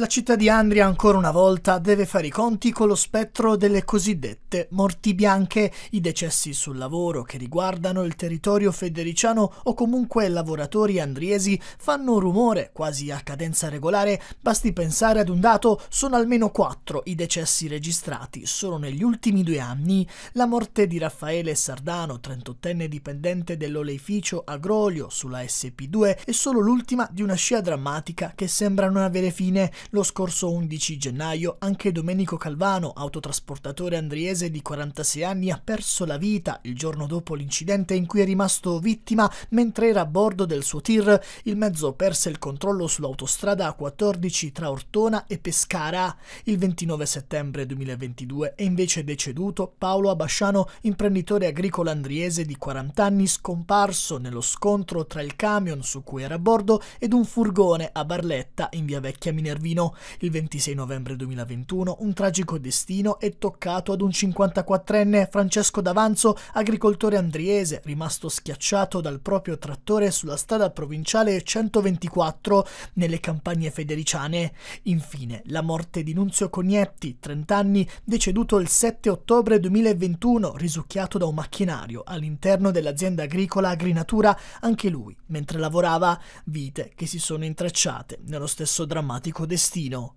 La città di Andria ancora una volta deve fare i conti con lo spettro delle cosiddette morti bianche, i decessi sul lavoro che riguardano il territorio federiciano o comunque lavoratori andriesi fanno rumore quasi a cadenza regolare, basti pensare ad un dato, sono almeno quattro i decessi registrati solo negli ultimi due anni, la morte di Raffaele Sardano, 38enne dipendente dell'oleificio Agrolio sulla SP2 è solo l'ultima di una scia drammatica che sembra non avere fine, lo scorso 11 gennaio anche Domenico Calvano, autotrasportatore andriese di 46 anni, ha perso la vita il giorno dopo l'incidente in cui è rimasto vittima mentre era a bordo del suo tir. Il mezzo perse il controllo sull'autostrada A14 tra Ortona e Pescara. Il 29 settembre 2022 è invece deceduto Paolo Abasciano, imprenditore agricolo andriese di 40 anni, scomparso nello scontro tra il camion su cui era a bordo ed un furgone a Barletta in via Vecchia Minervino Torino. Il 26 novembre 2021 un tragico destino è toccato ad un 54enne Francesco D'Avanzo, agricoltore andriese, rimasto schiacciato dal proprio trattore sulla strada provinciale 124 nelle campagne federiciane. Infine, la morte di Nunzio Cognetti, 30 anni, deceduto il 7 ottobre 2021, risucchiato da un macchinario all'interno dell'azienda agricola Agrinatura, anche lui, mentre lavorava, vite che si sono intrecciate nello stesso drammatico destino intestino